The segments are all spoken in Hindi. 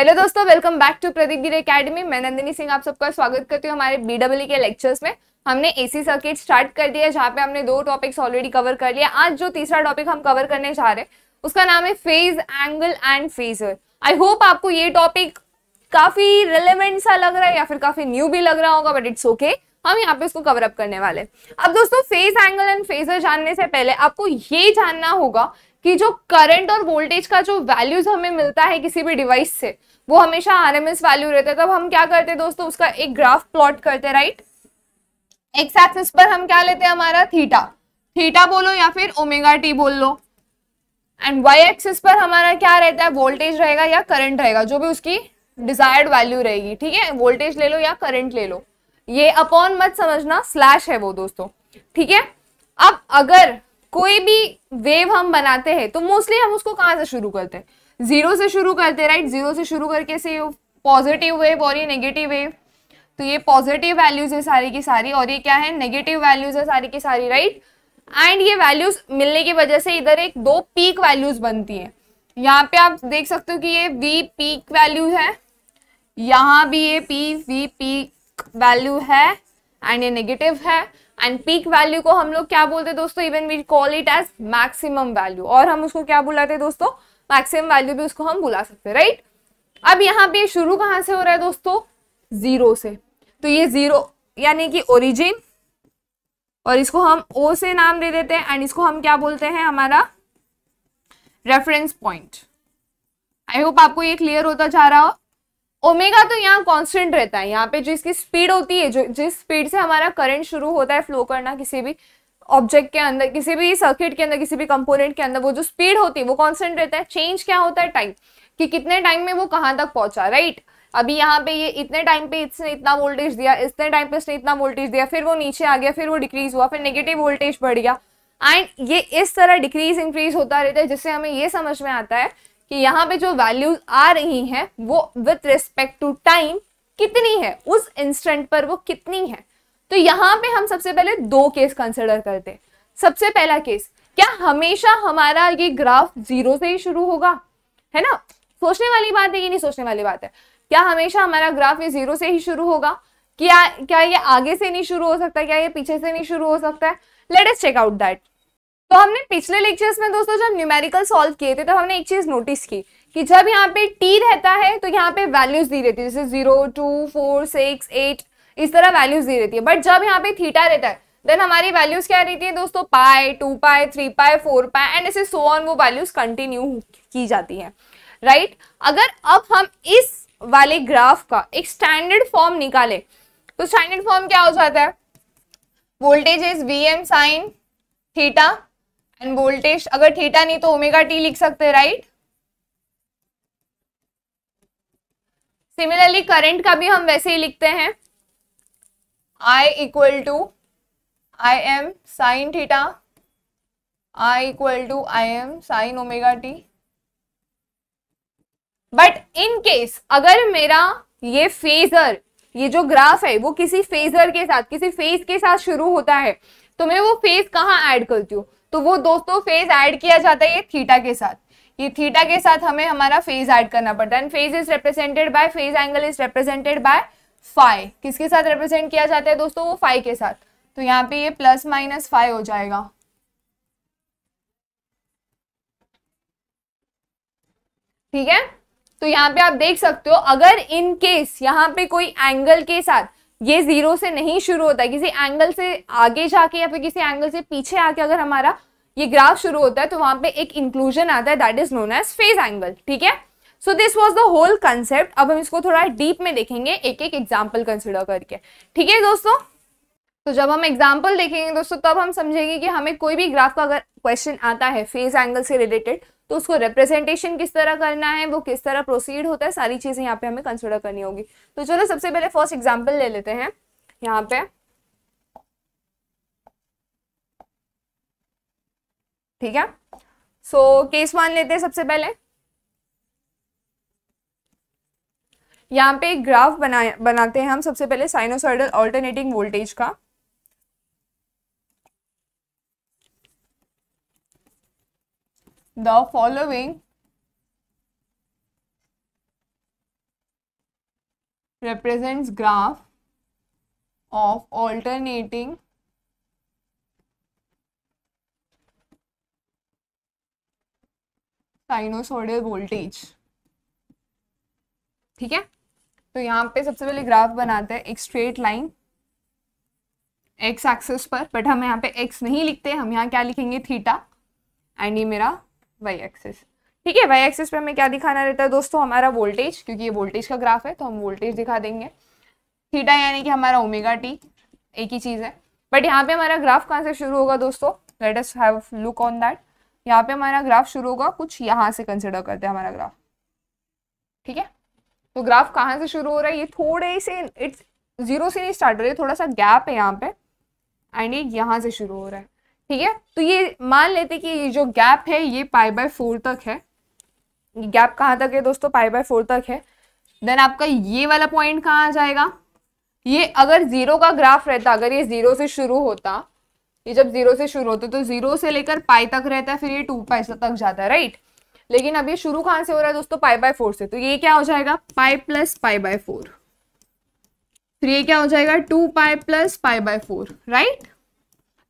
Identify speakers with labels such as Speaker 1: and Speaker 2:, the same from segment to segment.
Speaker 1: हेलो दोस्तों वेलकम बैक टू प्रदीप गिर अकेडमी मैं नंदिनी सिंह आप सबका स्वागत करती हूँ हमारे बीडब्ल्यू के लेक्चर्स में हमने एसी सर्किट स्टार्ट कर दिया जहाँ पे हमने दो टॉपिक्स ऑलरेडी कवर कर लिया आज जो तीसरा टॉपिक हम कवर करने जा रहे हैं उसका नाम है phase angle and phasor I hope आपको ये टॉपिक काफी रिलेवेंट सा लग रहा है या फिर काफी न्यू भी लग रहा होगा बट इट्स ओके हम यहाँ पे उसको कवर अप करने वाले अब दोस्तों फेज एंगल एंड फेजर जानने से पहले आपको ये जानना होगा कि जो करंट और वोल्टेज का जो वैल्यूज हमें मिलता है किसी भी डिवाइस से वो हमेशा एस वैल्यू रहता है तब हम क्या करते हैं दोस्तों उसका एक ग्राफ प्लॉट करते हैं राइट एक्स एक्सिस पर हम क्या लेते हैं हमारा थीटा थीटा बोलो या फिर ओमेगा टी बोल लो एंड वाई एक्सिस पर हमारा क्या रहता है वोल्टेज रहेगा या करंट रहेगा जो भी उसकी डिजायर्ड वैल्यू रहेगी ठीक है वोल्टेज ले लो या करंट ले लो ये अपॉन मत समझना स्लैश है वो दोस्तों ठीक है अब अगर कोई भी वेव हम बनाते हैं तो मोस्टली हम उसको कहाँ से शुरू करते हैं जीरो से शुरू करते राइट जीरो से शुरू करके से पॉजिटिव वेव और ये नेगेटिव वेव तो ये पॉजिटिव वैल्यूज है सारी की सारी और ये क्या है नेगेटिव वैल्यूज है सारी की सारी राइट एंड ये वैल्यूज मिलने की वजह से इधर एक दो पीक वैल्यूज बनती है यहाँ पे आप देख सकते हो कि ये वी पीक वैल्यू है यहाँ भी ये पी वी पीक वैल्यू है एंड ये नेगेटिव है एंड पीक वैल्यू को हम लोग क्या बोलते हैं दोस्तों even we call it as maximum value और हम उसको क्या बुलाते हैं दोस्तों मैक्सिमम वैल्यू भी उसको हम बुला सकते हैं राइट अब यहाँ पे शुरू कहाँ से हो रहा है दोस्तों जीरो से तो ये जीरो यानी कि ओरिजिन और इसको हम ओ से नाम दे देते हैं एंड इसको हम क्या बोलते हैं हमारा रेफरेंस पॉइंट आई होप आपको ये क्लियर होता जा रहा हो ओमेगा तो यहाँ कांस्टेंट रहता है यहाँ पे जो इसकी स्पीड होती है जो जिस स्पीड से हमारा करंट शुरू होता है फ्लो करना किसी भी ऑब्जेक्ट के अंदर किसी भी सर्किट के अंदर किसी भी कंपोनेंट के अंदर वो जो स्पीड होती है वो कॉन्स्टेंट रहता है चेंज क्या होता है टाइम कि कितने टाइम में वो कहाँ तक पहुंचा राइट right? अभी यहाँ पे ये इतने टाइम पे इसने इतना वोल्टेज दिया इतने टाइम पे इसने इतना वोल्टेज दिया फिर वो नीचे आ गया फिर वो डिक्रीज हुआ फिर नेगेटिव वोल्टेज बढ़ गया एंड ये इस तरह डिक्रीज इंक्रीज होता रहता है जिससे हमें ये समझ में आता है कि यहाँ पे जो वैल्यूज आ रही हैं वो विथ रिस्पेक्ट टू टाइम कितनी है उस इंस्टेंट पर वो कितनी है तो यहां पे हम सबसे पहले दो केस कंसिडर करते हैं सबसे पहला केस क्या हमेशा हमारा ये ग्राफ जीरो से ही शुरू होगा है ना सोचने वाली बात है कि नहीं सोचने वाली बात है क्या हमेशा हमारा ग्राफ ये जीरो से ही शुरू होगा क्या क्या ये आगे से नहीं शुरू हो सकता क्या ये पीछे से नहीं शुरू हो सकता है let's check out that तो हमने पिछले लेक्चर्स में दोस्तों जब न्यूमेरिकल सॉल्व किए थे तब तो हमने एक चीज नोटिस की कि जब यहाँ पे टी रहता है तो यहाँ पे वैल्यूज दी रहती है जैसे zero two four six eight इस तरह वैल्यूज दी रहती है बट जब यहाँ पे थीटा रहता है देन हमारी वैल्यूज क्या रहती है दोस्तों पाए टू पाए three pi four pi and ऐसे सो ऑन वो वैल्यूज कंटिन्यू की जाती है राइट right? अगर अब हम इस वाले ग्राफ का एक स्टैंडर्ड फॉर्म निकाले तो स्टैंडर्ड फॉर्म क्या हो जाता है voltage is V M sine theta and voltage अगर थीटा नहीं तो ओमेगा टी लिख सकते हैं राइट सिमिलरली करंट का भी हम वैसे ही लिखते हैं i equal to i M sin theta i equal to i M sin omega t but in case अगर मेरा ये फेजर ये जो ग्राफ है वो किसी फेजर के साथ किसी फेज के साथ शुरू होता है तो मैं वो फेज कहाँ ऐड करती हूँ तो वो दोस्तों फेज ऐड किया जाता है ये थीटा के साथ ये थीटा के साथ हमें हमारा फेज ऐड करना पड़ता है and phase is represented by phase angle is represented by five किसके साथ रिप्रेजेंट किया जाता है दोस्तों वो फाइव के साथ तो यहाँ पे ये प्लस माइनस फाइव हो जाएगा ठीक है तो यहाँ पे आप देख सकते हो अगर इन केस यहाँ पे कोई एंगल के साथ ये जीरो से नहीं शुरू होता है किसी एंगल से आगे जाके या फिर किसी एंगल से पीछे आके अगर हमारा ये ग्राफ शुरू होता है तो वहां पे एक इंक्लूजन आता है that is known as phase angle ठीक है so this was the whole concept अब हम इसको थोड़ा डीप में देखेंगे एक एक एग्जाम्पल कंसिडर करके ठीक है दोस्तों तो जब हम एग्जाम्पल देखेंगे दोस्तों तब हम समझेंगे कि हमें कोई भी ग्राफ का अगर क्वेश्चन आता है फेज एंगल से रिलेटेड तो उसको रिप्रेजेंटेशन किस तरह करना है वो किस तरह प्रोसीड होता है सारी चीज़ें यहाँ पे हमें कंसिडर करनी होगी तो चलो सबसे पहले फर्स्ट एग्जाम्पल ले लेते हैं यहाँ पे ठीक है सो केस वन लेते हैं सबसे पहले यहाँ पे एक ग्राफ बना बनाते हैं हम सबसे पहले साइनोसॉइडल ऑल्टरनेटिंग वोल्टेज का the following represents graph of alternating sinusoidal voltage ठीक है तो यहाँ पे सबसे पहले ग्राफ बनाते हैं एक स्ट्रेट लाइन एक्स एक्सिस पर बट हम यहाँ पे एक्स नहीं लिखते हम यहाँ क्या लिखेंगे थीटा एंड ये मेरा वाई एक्सिस ठीक है वाई एक्सिस पे हमें क्या दिखाना रहता है दोस्तों हमारा वोल्टेज क्योंकि ये वोल्टेज का ग्राफ है तो हम वोल्टेज दिखा देंगे थीटा यानी कि हमारा ओमेगा टी एक ही चीज़ है बट यहाँ पे हमारा ग्राफ कहाँ से शुरू होगा दोस्तों let us have look on that यहाँ पे हमारा ग्राफ शुरू होगा कुछ यहाँ से कंसिडर करते हैं हमारा ग्राफ ठीक है तो ग्राफ कहाँ से शुरू हो रहा है ये थोड़े से इट्स जीरो से नहीं स्टार्ट हो रही है थोड़ा सा गैप है यहाँ पे एंड ये यहाँ से शुरू हो रहा है ठीक है तो ये मान लेते कि ये जो गैप है ये पाई बाय फोर तक है गैप कहाँ तक है दोस्तों पाई बाय फोर तक है देन आपका ये वाला पॉइंट कहाँ आ जाएगा ये अगर जीरो का ग्राफ रहता अगर ये जीरो से शुरू होता ये जब जीरो से शुरू होता तो जीरो से लेकर पाई तक रहता है फिर ये टू पाई तक जाता है राइट लेकिन अब ये शुरू कहां से हो रहा है दोस्तों पाई बाय फोर से तो ये क्या हो जाएगा pi plus pi by four फिर ये क्या हो जाएगा two pi plus pi by four right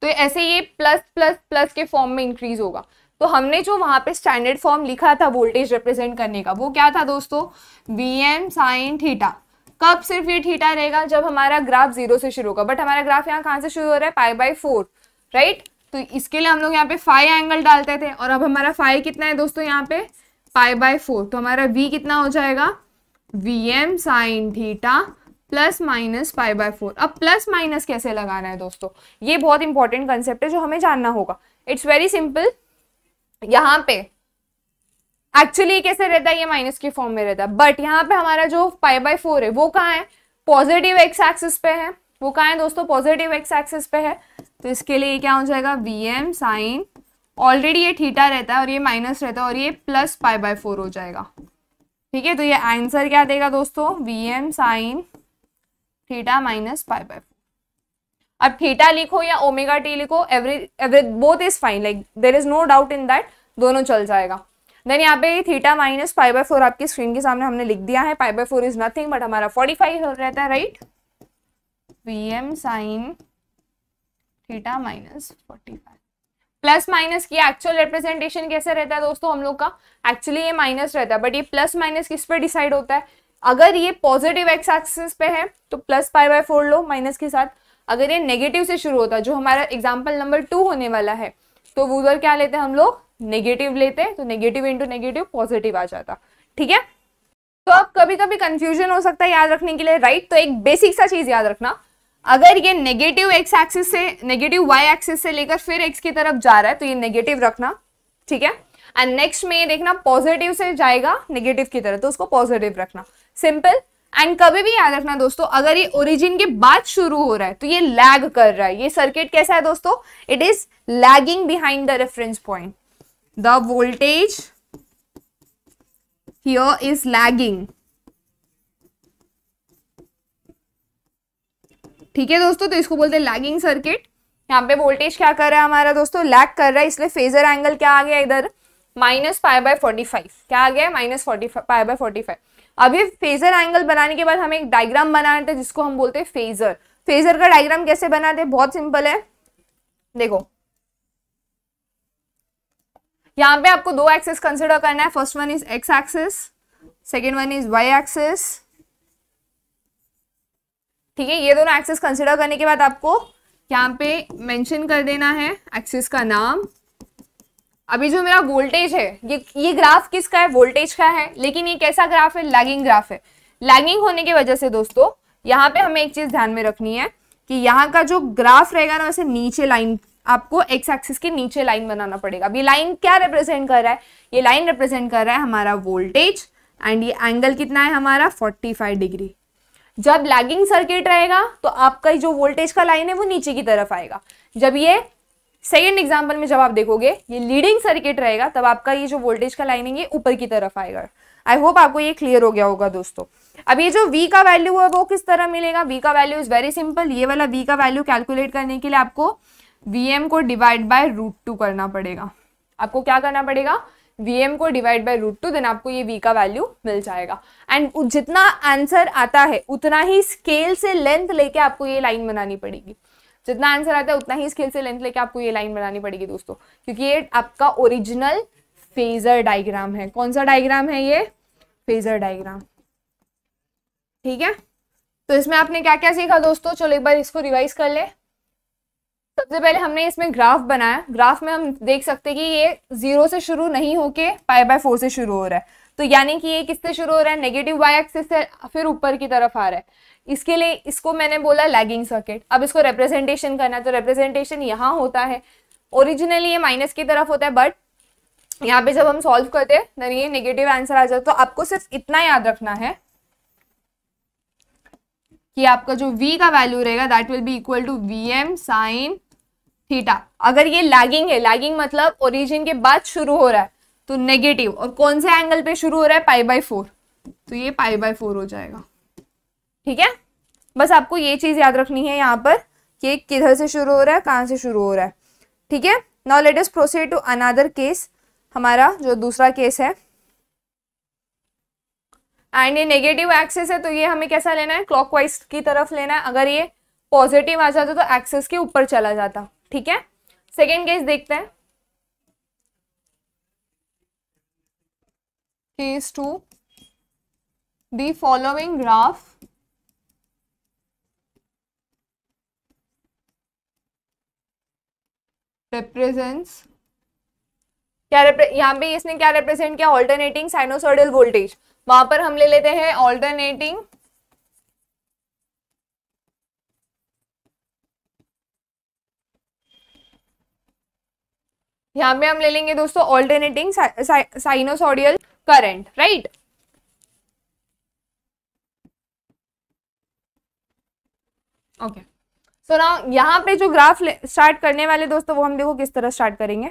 Speaker 1: तो ऐसे ये प्लस प्लस प्लस के फॉर्म में इंक्रीज होगा तो हमने जो वहां पे स्टैंडर्ड फॉर्म लिखा था वोल्टेज रिप्रेजेंट करने का वो क्या था दोस्तों वी एम साइन थीटा कब सिर्फ ये थीटा रहेगा जब हमारा ग्राफ जीरो से शुरू होगा बट हमारा ग्राफ यहाँ कहाँ से शुरू हो रहा है पाई बाय फोर राइट तो इसके लिए हम लोग यहाँ पे फाइव एंगल डालते थे और अब हमारा फाइव कितना है दोस्तों यहाँ पे पाई बाय फोर तो हमारा वी कितना हो जाएगा V M sine theta plus minus five by four अब प्लस माइनस कैसे लगाना है दोस्तों ये बहुत इंपॉर्टेंट कंसेप्ट है जो हमें जानना होगा इट्स वेरी सिंपल यहाँ पे एक्चुअली कैसे रहता है ये माइनस के फॉर्म में रहता है बट यहाँ पे हमारा जो फाइव बाय फोर है वो कहाँ है पॉजिटिव एक्स एक्सिस पे है वो कहाँ है दोस्तों पॉजिटिव एक्स एक्सिस पे है तो इसके लिए क्या हो जाएगा वी एम साइन ऑलरेडी ये थीटा रहता है और ये माइनस रहता है और ये प्लस पाई बाय फोर हो जाएगा ठीक है तो ये आंसर क्या देगा दोस्तों V M sine theta minus pi by four अब थीटा लिखो या ओमेगा टी लिखो every every both is fine like there is no doubt in that दोनों चल जाएगा देन यहाँ पे theta minus five by four आपकी स्क्रीन के सामने हमने लिख दिया है five by four is nothing but हमारा फोर्टी फाइव रहता है right V M sine theta minus forty five plus minus की एक्चुअल रिप्रेजेंटेशन कैसे रहता है दोस्तों हम लोग का एक्चुअली ये माइनस रहता है बट ये प्लस माइनस किस पे डिसाइड होता है अगर ये पॉजिटिव एक्स एक्सिस पे है तो प्लस फाइव बाई फोर लो माइनस के साथ अगर ये नेगेटिव से शुरू होता है जो हमारा एग्जाम्पल नंबर टू होने वाला है तो उधर क्या लेते हैं हम लोग नेगेटिव लेते हैं तो नेगेटिव इंटू नेगेटिव पॉजिटिव आ जाता ठीक है तो अब कभी कभी कंफ्यूजन हो सकता है याद रखने के लिए राइट तो एक बेसिक सा चीज याद रखना अगर ये नेगेटिव एक्स एक्सिस से नेगेटिव वाई एक्सिस से लेकर फिर एक्स की तरफ जा रहा है तो ये नेगेटिव रखना ठीक है एंड नेक्स्ट में ये देखना पॉजिटिव से जाएगा नेगेटिव की तरफ तो उसको पॉजिटिव रखना सिंपल एंड कभी भी याद रखना दोस्तों अगर ये ओरिजिन के बाद शुरू हो रहा है तो ये लैग कर रहा है ये सर्किट कैसा है दोस्तों it is lagging behind the reference point the voltage here is lagging ठीक है दोस्तों तो इसको बोलते हैं लैगिंग सर्किट यहाँ पे वोल्टेज क्या कर रहा है हमारा दोस्तों लैग कर रहा है इसलिए फेजर एंगल क्या आ गया इधर minus five by forty five क्या आ गया minus forty five by forty five अभी फेजर एंगल बनाने के बाद हमें एक डायग्राम बनाना था जिसको हम बोलते हैं फेजर फेजर का डायग्राम कैसे बनाते हैं बहुत सिंपल है देखो यहाँ पे आपको दो एक्सेस कंसिडर करना है first one is X axes second one is Y axes ठीक है ये दोनों एक्सेस कंसिडर करने के बाद आपको यहाँ पे मैंशन कर देना है एक्सेस का नाम अभी जो मेरा वोल्टेज है ये ये ग्राफ किसका है वोल्टेज का है लेकिन ये कैसा ग्राफ है लैगिंग ग्राफ है लैगिंग होने की वजह से दोस्तों यहाँ पे हमें एक चीज़ ध्यान में रखनी है कि यहाँ का जो ग्राफ रहेगा ना वैसे नीचे लाइन आपको एक्स एक्सिस के नीचे लाइन बनाना पड़ेगा अब ये लाइन क्या रिप्रेजेंट कर रहा है ये लाइन रिप्रेजेंट कर रहा है हमारा वोल्टेज एंड ये एंगल कितना है हमारा फोर्टी डिग्री जब लैगिंग सर्किट रहेगा तो आपका जो वोल्टेज का लाइन है वो नीचे की तरफ आएगा जब ये सेकेंड एग्जाम्पल में जब आप देखोगे ये लीडिंग सर्किट रहेगा तब आपका ये जो वोल्टेज का लाइन है ये ऊपर की तरफ आएगा आई होप आपको ये क्लियर हो गया होगा दोस्तों अब ये जो वी का वैल्यू है वो किस तरह मिलेगा वी का वैल्यू इज वेरी सिंपल ये वाला वी का वैल्यू कैलकुलेट करने के लिए आपको Vm को डिवाइड बाय रूट टू करना पड़ेगा आपको क्या करना पड़ेगा वी को divide by root two then आपको ये वी का वैल्यू मिल जाएगा एंड जितना आंसर आता है उतना ही स्केल से लेंथ लेके आपको ये लाइन बनानी पड़ेगी जितना आंसर आता है उतना ही स्केल से लेंथ लेके आपको ये लाइन बनानी पड़ेगी दोस्तों क्योंकि ये आपका ओरिजिनल फेजर डायग्राम है कौन सा डायग्राम है ये फेजर डायग्राम ठीक है तो इसमें आपने क्या क्या सीखा दोस्तों चलो एक बार इसको रिवाइज कर ले सबसे पहले हमने इसमें ग्राफ बनाया ग्राफ में हम देख सकते हैं कि ये जीरो से शुरू नहीं होके पाई बाय फोर से शुरू हो रहा है तो यानी कि ये किससे शुरू हो रहा है नेगेटिव वाई एक्सिस से फिर ऊपर की तरफ आ रहा है इसके लिए इसको मैंने बोला लैगिंग सर्किट अब इसको रिप्रेजेंटेशन करना है तो रिप्रेजेंटेशन यहाँ होता है ओरिजिनली ये माइनस की तरफ होता है बट यहाँ पे जब हम सॉल्व करते हैं ये नेगेटिव आंसर आ जाता तो आपको सिर्फ इतना याद रखना है कि आपका जो v का वैल्यू रहेगा that will be equal to V M sine theta अगर ये लैगिंग है लैगिंग मतलब ओरिजिन के बाद शुरू हो रहा है तो नेगेटिव और कौन से एंगल पे शुरू हो रहा है पाई बाई फोर तो ये पाई बाई फोर हो जाएगा ठीक है बस आपको ये चीज़ याद रखनी है यहाँ पर कि किधर से शुरू हो रहा है कहाँ से शुरू हो रहा है ठीक है now let us proceed to another case हमारा जो दूसरा केस है एंड ये नेगेटिव एक्सेस है तो ये हमें कैसा लेना है क्लॉकवाइज की तरफ लेना है अगर ये पॉजिटिव आ जाता तो एक्सेस के ऊपर चला जाता ठीक है सेकेंड केस देखते हैं case two the following graph represents क्या यहाँ पे इसने क्या रिप्रेजेंट किया ऑल्टरनेटिंग साइनोसोडल वोल्टेज वहां पर हम ले लेते हैं ऑल्टरनेटिंग यहां पे हम ले लेंगे दोस्तों alternating sinusoidal current right okay so ना यहां पे जो ग्राफ स्टार्ट करने वाले दोस्तों वो हम देखो किस तरह स्टार्ट करेंगे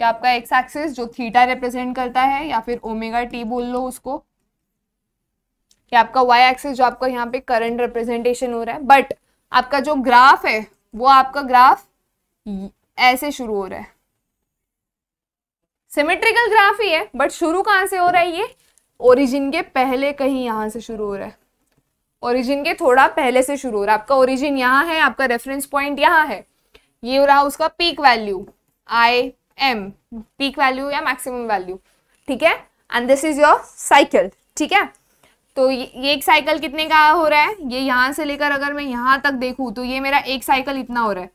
Speaker 1: या आपका एक्स एक्सिस जो थीटा रिप्रेजेंट करता है या फिर ओमेगा टी बोल लो उसको या आपका वाई एक्सिस जो आपका यहाँ पे करंट रिप्रेजेंटेशन हो रहा है बट आपका जो ग्राफ है वो आपका ग्राफ ऐसे शुरू हो रहा है सिमेट्रिकल ग्राफ ही है बट शुरू कहाँ से हो रहा है ये ओरिजिन के पहले कहीं यहाँ से शुरू हो रहा है ओरिजिन के थोड़ा पहले से शुरू हो रहा है आपका ओरिजिन यहाँ है आपका रेफरेंस पॉइंट यहाँ है ये हो रहा उसका peak value I M peak value या मैक्सिमम वैल्यू ठीक है and this is your cycle ठीक है तो ये एक साइकिल कितने का हो रहा है ये यहाँ से लेकर अगर मैं यहाँ तक देखूँ तो ये मेरा एक साइकिल इतना हो रहा है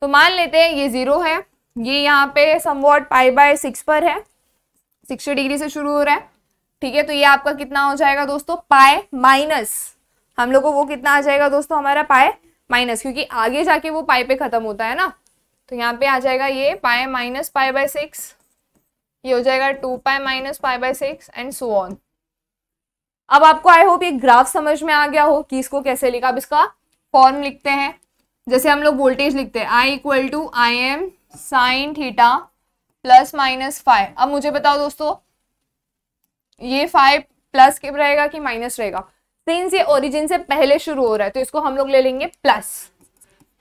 Speaker 1: तो मान लेते हैं ये ज़ीरो है ये यहाँ पे समवॉट पाई बाय सिक्स पर है सिक्सटी डिग्री से शुरू हो रहा है ठीक है तो ये आपका कितना हो जाएगा दोस्तों पाए माइनस हम लोग को वो कितना आ जाएगा दोस्तों हमारा पाए माइनस क्योंकि आगे जाके वो पाए पे ख़त्म होता है ना तो यहाँ पे आ जाएगा ये पाए माइनस पाए बाय सिक्स ये हो जाएगा to pi minus pi by six and so on अब आपको आई होप ये ग्राफ समझ में आ गया हो कि इसको कैसे लिखा अब इसका फॉर्म लिखते हैं जैसे हम लोग वोल्टेज लिखते हैं I equal to I M sine theta plus minus five अब मुझे बताओ दोस्तों ये फाइव प्लस के रहेगा कि माइनस रहेगा सिंस ये ओरिजिन से पहले शुरू हो रहा है तो इसको हम लोग ले लेंगे प्लस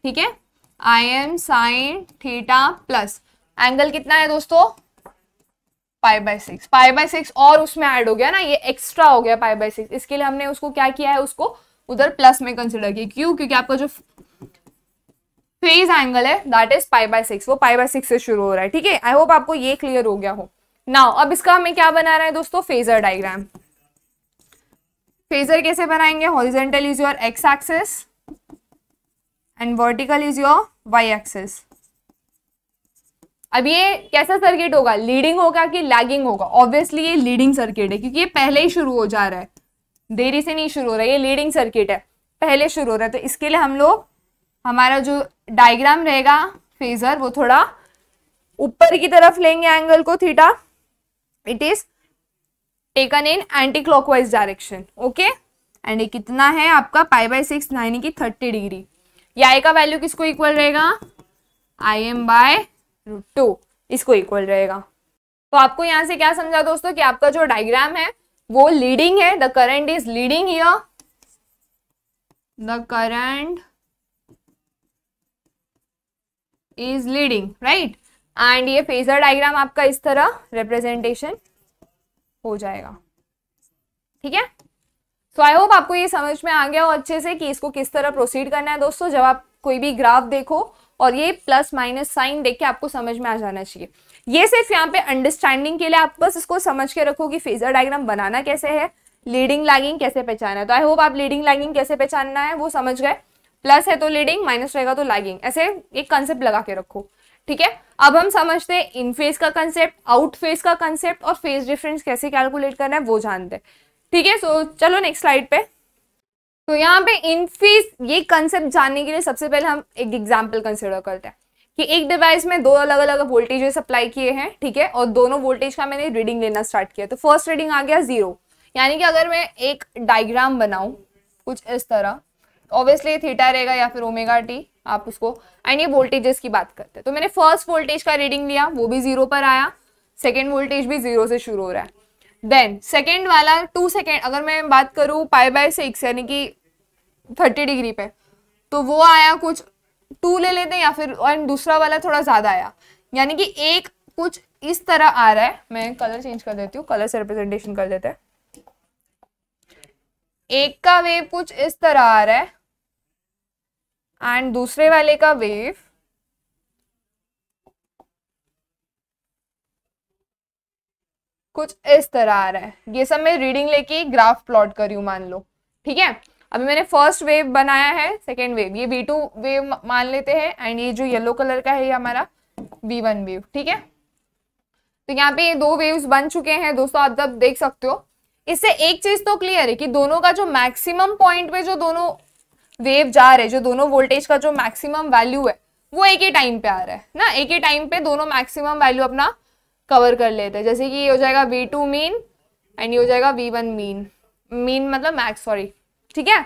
Speaker 1: ठीक है I M sine theta plus angle कितना है दोस्तों pi by six pi by six और उसमें ऐड हो गया ना ये एक्स्ट्रा हो गया पाई बाय सिक्स इसके लिए हमने उसको क्या किया है उसको उधर प्लस में कंसिडर किया क्यों क्योंकि आपका जो फेज एंगल है that is pi by six वो पाई बाय सिक्स से शुरू हो रहा है ठीक है आई होप आपको ये क्लियर हो गया हो नाउ अब इसका हमें क्या बना रहा है दोस्तों फेजर डायग्राम फेजर कैसे बनाएंगे horizontal is your X axes and vertical is your Y axes अब ये कैसा सर्किट होगा लीडिंग होगा कि लैगिंग होगा ऑब्वियसली ये लीडिंग सर्किट है क्योंकि ये पहले ही शुरू हो जा रहा है देरी से नहीं शुरू हो रहा है ये लीडिंग सर्किट है पहले शुरू हो रहा है तो इसके लिए हम लोग हमारा जो डायग्राम रहेगा फेजर वो थोड़ा ऊपर की तरफ लेंगे एंगल को theta it is taken in anti clockwise direction okay and ये कितना है आपका पाई बाय सिक्स नाइन की थर्टी डिग्री या आई का वैल्यू किसको इक्वल रहेगा I M by root two इसको इक्वल रहेगा तो आपको यहाँ से क्या समझा दोस्तों कि आपका जो डायग्राम है वो लीडिंग है the current is leading here the current is leading right and ये फेजर डायग्राम आपका इस तरह रिप्रेजेंटेशन हो जाएगा ठीक है तो आई होप आपको ये समझ में आ गया हो अच्छे से कि इसको किस तरह प्रोसीड करना है दोस्तों जब आप कोई भी ग्राफ देखो और ये प्लस माइनस साइन देख के आपको समझ में आ जाना चाहिए ये सिर्फ यहाँ पे अंडरस्टैंडिंग के लिए आप बस इसको समझ के रखो कि फेजर डायग्राम बनाना कैसे है लीडिंग लैगिंग कैसे पहचाना है तो आई होप आप लीडिंग लैगिंग कैसे पहचानना है वो समझ गए प्लस है तो लीडिंग माइनस रहेगा तो लैगिंग ऐसे एक कंसेप्ट लगा के रखो ठीक है अब हम समझते हैं इन फेज का कंसेप्ट आउट फेज का कंसेप्ट और फेज डिफरेंस कैसे कैलकुलेट करना है वो जानते हैं ठीक है सो चलो नेक्स्ट स्लाइड पे तो यहाँ पे इनफीस ये कंसेप्ट जानने के लिए सबसे पहले हम एक एग्जाम्पल कंसिडर करते हैं कि एक डिवाइस में दो अलग अलग वोल्टेज सप्लाई किए हैं ठीक है और दोनों वोल्टेज का मैंने रीडिंग लेना स्टार्ट किया तो फर्स्ट रीडिंग आ गया जीरो यानी कि अगर मैं एक डायग्राम बनाऊं कुछ इस तरह ऑब्वियसली तो थीटा रहेगा या फिर ओमेगा टी आप उसको एंड ये वोल्टेजेस की बात करते हैं तो मैंने फर्स्ट वोल्टेज का रीडिंग लिया वो भी जीरो पर आया सेकेंड वोल्टेज भी जीरो से शुरू हो रहा है देन सेकेंड वाला टू सेकेंड अगर मैं बात करूँ पाई बाय सिक्स यानी कि थर्टी डिग्री पे तो वो आया कुछ टू ले लेते हैं या फिर और दूसरा वाला थोड़ा ज़्यादा आया यानी कि एक कुछ इस तरह आ रहा है मैं कलर चेंज कर देती हूँ कलर से रिप्रेजेंटेशन कर देते हैं एक का वेव कुछ इस तरह आ रहा है एंड दूसरे वाले का वेव कुछ इस तरह आ रहा है ये सब मैं रीडिंग लेके ग्राफ प्लॉट रही हूँ मान लो ठीक है अभी मैंने फर्स्ट वेव बनाया है सेकेंड वेव ये वी टू वेव मान लेते हैं एंड ये जो येलो कलर का है ये हमारा वी वन वेव ठीक है तो यहाँ पे दो वेव्स बन चुके हैं दोस्तों आप जब देख सकते हो इससे एक चीज तो क्लियर है कि दोनों का जो मैक्सिमम पॉइंट पे जो दोनों वेव जा रहे जो दोनों वोल्टेज का जो मैक्सिमम वैल्यू है वो एक ही टाइम पे आ रहा है ना एक ही टाइम पे दोनों मैक्सिमम वैल्यू अपना कवर कर लेते हैं जैसे कि ये हो जाएगा वी टू मीन एंड ये हो जाएगा वी वन मीन मीन मतलब मैक्स सॉरी ठीक है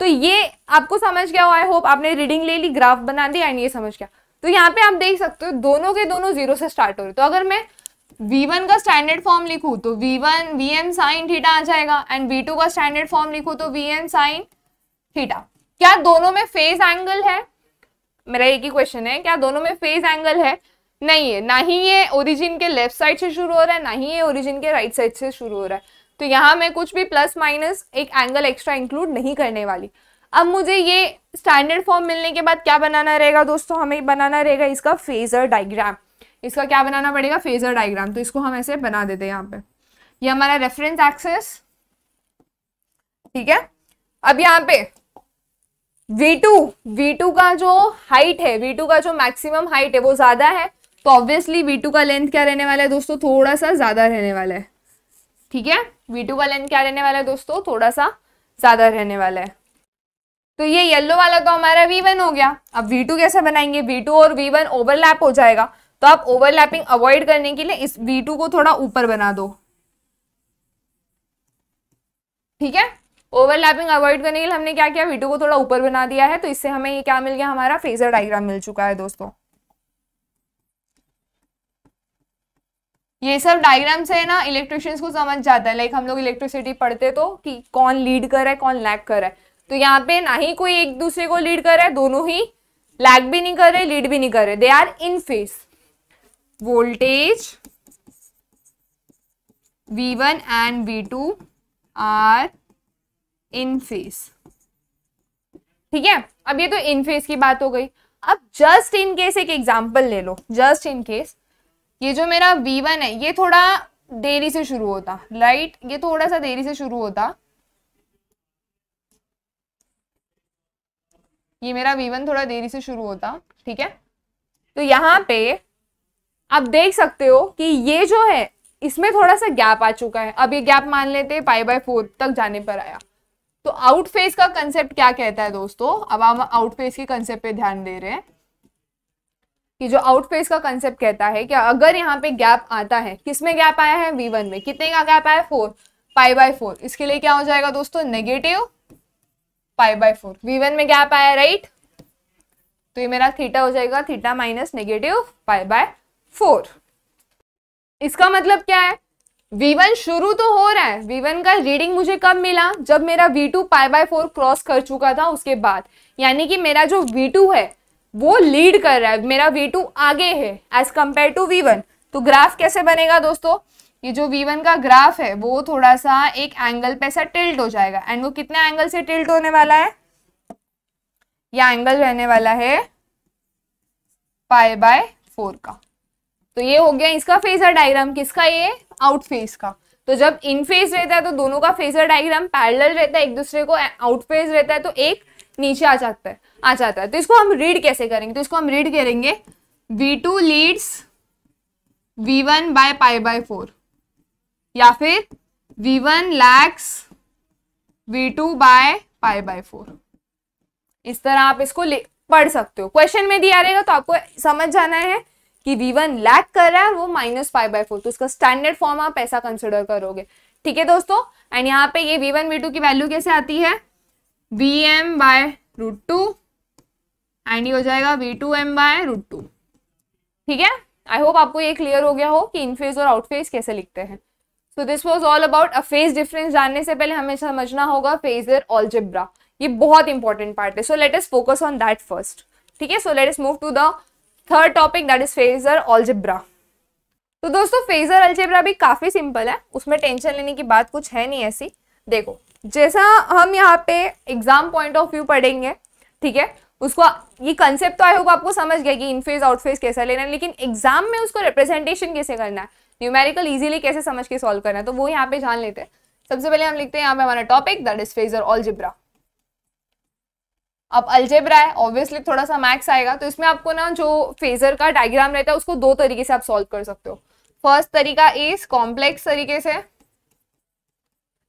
Speaker 1: तो ये आपको समझ गया हो आई होप आपने रीडिंग ले ली ग्राफ बना दी एंड ये समझ गया तो यहाँ पे आप देख सकते हो दोनों के दोनों जीरो से स्टार्ट हो रहे तो अगर मैं v1 का स्टैंडर्ड फॉर्म लिखू तो v1 एन साइन थीटा आ जाएगा एंड v2 का स्टैंडर्ड फॉर्म लिखू तो एन साइन थीटा क्या दोनों में फेज एंगल है मेरा एक ही क्वेश्चन है क्या दोनों में फेज एंगल है नहीं है ना ही ये ओरिजिन के लेफ्ट साइड से शुरू हो रहा है ना ही ये ओरिजिन के राइट साइड से शुरू हो रहा है तो यहाँ मैं कुछ भी प्लस माइनस एक एंगल एक्स्ट्रा इंक्लूड नहीं करने वाली अब मुझे ये स्टैंडर्ड फॉर्म मिलने के बाद क्या बनाना रहेगा दोस्तों हमें बनाना रहेगा इसका फेजर डाइग्राम इसका क्या बनाना पड़ेगा फेजर डाइग्राम तो इसको हम ऐसे बना देते हैं यहाँ पे ये हमारा रेफरेंस एक्सेस ठीक है अब यहाँ पे V2 V2 का जो हाइट है V2 का जो मैक्सिमम हाइट है वो ज्यादा है तो ऑब्वियसली वी का लेंथ क्या रहने वाला है दोस्तों थोड़ा सा ज़्यादा रहने वाला है ठीक है वी का लेंथ क्या रहने वाला है दोस्तों थोड़ा सा ज़्यादा रहने वाला है तो ये येलो वाला तो हमारा वी हो गया अब वी कैसे बनाएंगे वी और वी वन ओवरलैप हो जाएगा तो आप ओवरलैपिंग अवॉइड करने के लिए इस वी को थोड़ा ऊपर बना दो ठीक है ओवरलैपिंग अवॉइड करने के लिए हमने क्या किया वी को थोड़ा ऊपर बना दिया है तो इससे हमें ये क्या मिल गया हमारा फेजर डायग्राम मिल चुका है दोस्तों ये सब डायग्राम से है ना इलेक्ट्रिशियंस को समझ जाता है लाइक हम लोग इलेक्ट्रिसिटी पढ़ते तो कि कौन लीड कर रहा है कौन लैग कर रहा है तो यहाँ पे ना ही कोई एक दूसरे को लीड कर रहा है दोनों ही लैग भी नहीं कर रहे लीड भी नहीं कर रहे they are in phase voltage V1 and V are in phase ठीक है अब ये तो इन फेस की बात हो गई अब जस्ट इन केस एक एग्जांपल ले लो जस्ट इन केस ये जो मेरा V1 है ये थोड़ा देरी से शुरू होता राइट ये थोड़ा सा देरी से शुरू होता ये मेरा V1 थोड़ा देरी से शुरू होता ठीक है तो यहाँ पे आप देख सकते हो कि ये जो है इसमें थोड़ा सा गैप आ चुका है अब ये गैप मान लेते हैं पाई बाय फोर तक जाने पर आया तो आउट फेस का कंसेप्ट क्या कहता है दोस्तों अब हम आउट फेस के कंसेप्ट पे ध्यान दे रहे हैं कि जो आउटफेस का कंसेप्ट कहता है कि अगर यहाँ पे गैप आता है किस में गैप आया है वी वन में कितने का गैप आया फोर पाई बाई फोर इसके लिए क्या हो जाएगा दोस्तों negative pi by four V one में गैप आया राइट तो ये मेरा थीटा हो जाएगा theta minus negative pi by four इसका मतलब क्या है V1 शुरू तो हो रहा है V1 का रीडिंग मुझे कब मिला जब मेरा V2 two pi by four cross कर चुका था उसके बाद यानी कि मेरा जो V2 है वो लीड कर रहा है मेरा टू आगे है एज कम्पेयर टू वन तो ग्राफ कैसे बनेगा दोस्तों ये जो वन का ग्राफ है वो थोड़ा सा एक एंगल पे ऐसा टिल्ट हो जाएगा एंड वो कितने एंगल से टिल्ट होने वाला है या एंगल रहने वाला है पाए बाय फोर का तो ये हो गया इसका फेजर डायग्राम किसका ये आउट फेज का तो जब इन फेज रहता है तो दोनों का फेजर डायग्राम पैरेलल रहता है एक दूसरे को आउट फेज रहता है तो एक नीचे आ जाता है आ जाता है तो इसको हम रीड कैसे करेंगे तो इसको हम रीड करेंगे V two leads V one by pi by four या फिर V one lags V two by pi by four इस तरह आप इसको पढ़ सकते हो क्वेश्चन में दिया रहेगा तो आपको समझ जाना है कि v1 वन लैक कर रहा है वो माइनस फाइव बाई फोर तो उसका स्टैंडर्ड फॉर्म आप ऐसा कंसिडर करोगे ठीक है दोस्तों एंड यहाँ पे ये v1 v2 की वैल्यू कैसे आती है V M by root two and ये हो जाएगा V two M by root two ठीक है आई होप आपको ये क्लियर हो गया हो कि इन फेज और आउट फेज कैसे लिखते हैं so this was all about a phase difference जानने से पहले हमें समझना होगा फेजर ऑलजेब्रा ये बहुत इंपॉर्टेंट पार्ट है so let's focus on that first ठीक है so let's move to the third topic that is phasor algebra तो दोस्तों फेजर अलजेब्रा भी काफी सिंपल है उसमें टेंशन लेने की बात कुछ है नहीं ऐसी देखो जैसा हम यहाँ पे एग्जाम पॉइंट ऑफ व्यू पढ़ेंगे ठीक है उसको ये कंसेप्ट तो आई होगा आपको समझ गया कि इनफेज आउटफेज कैसा लेना है लेकिन एग्जाम में उसको रिप्रेजेंटेशन कैसे करना है न्यूमेरिकल इजीली कैसे समझ के सॉल्व करना है तो वो यहाँ पे जान लेते हैं सबसे पहले हम लिखते हैं यहाँ पे हमारा topic that is phasor algebra अब अल्जेब्रा है ऑब्वियसली थोड़ा सा मैथ्स आएगा तो इसमें आपको ना जो फेजर का डायग्राम रहता है उसको दो तरीके से आप सॉल्व कर सकते हो फर्स्ट तरीका इज कॉम्प्लेक्स तरीके से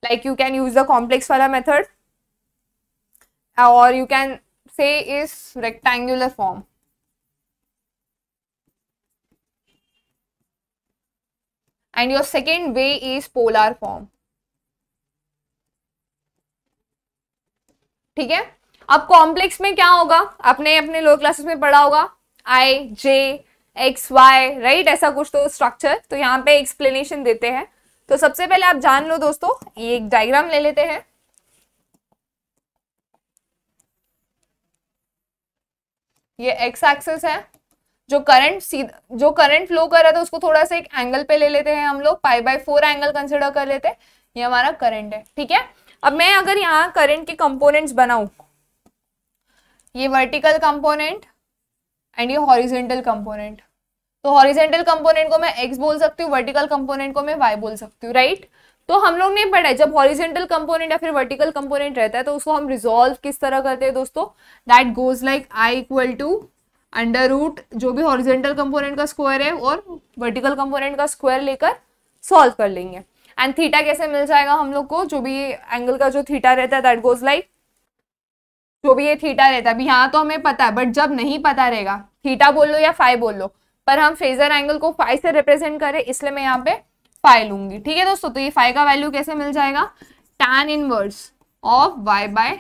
Speaker 1: like you can use the complex वाला मेथड और you can say is rectangular form. And your second way is polar form. ठीक है अब कॉम्प्लेक्स में क्या होगा आपने अपने लोअर क्लासेस में पढ़ा होगा I J X Y right ऐसा कुछ तो स्ट्रक्चर तो यहाँ पे एक्सप्लेनेशन देते हैं तो सबसे पहले आप जान लो दोस्तों ये एक डायग्राम ले लेते हैं ये एक्स एक्सेस है जो करंट जो करंट फ्लो कर रहा था तो उसको थोड़ा सा एक एंगल पे ले लेते हैं हम लोग pi by four angle consider कर लेते हैं ये हमारा करंट है ठीक है अब मैं अगर यहाँ करंट के कंपोनेंट्स बनाऊ ये वर्टिकल कंपोनेंट एंड ये हॉरिजेंटल कंपोनेंट तो हॉरिजेंटल कंपोनेंट को मैं एक्स बोल सकती हूँ वर्टिकल कंपोनेंट को मैं वाई बोल सकती हूँ राइट right? तो हम लोग ने पढ़ा है जब हॉरिजेंटल कंपोनेंट या फिर वर्टिकल कंपोनेंट रहता है तो उसको हम रिजोल्व किस तरह करते हैं दोस्तों that goes like I equal to under root जो भी हॉरिजेंटल कंपोनेंट का स्क्वायर है और वर्टिकल कंपोनेंट का स्क्वायर लेकर सॉल्व कर लेंगे एंड थीटा कैसे मिल जाएगा हम लोग को जो भी एंगल का जो थीटा रहता है दैट गोज लाइक जो भी ये थीटा रहता है अभी यहाँ तो हमें पता है बट जब नहीं पता रहेगा थीटा बोल लो या फाइव बोल लो पर हम फेजर एंगल को फाइव से रिप्रेजेंट करें इसलिए मैं यहाँ पे फाइव लूंगी ठीक है दोस्तों तो ये फाइव का वैल्यू कैसे मिल जाएगा tan inverse of Y by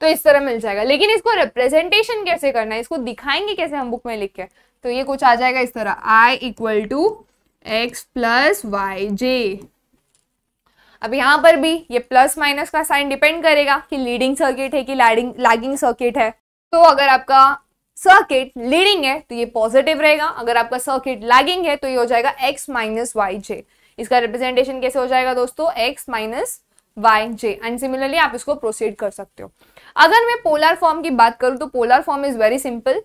Speaker 1: तो इस तरह मिल जाएगा लेकिन इसको रिप्रेजेंटेशन कैसे करना है इसको दिखाएंगे कैसे हम बुक में लिख के तो ये कुछ आ जाएगा इस तरह I equal to X plus Y J अब यहां पर भी ये प्लस माइनस का साइन डिपेंड करेगा कि लीडिंग सर्किट है कि लैगिंग सर्किट है तो अगर आपका सर्किट लीडिंग है तो ये पॉजिटिव रहेगा अगर आपका सर्किट लैगिंग है तो ये हो जाएगा एक्स माइनस वाई जे इसका रिप्रेजेंटेशन कैसे हो जाएगा दोस्तों x minus Y J and similarly आप इसको प्रोसीड कर सकते हो अगर मैं पोलर फॉर्म की बात करूं तो polar form is very simple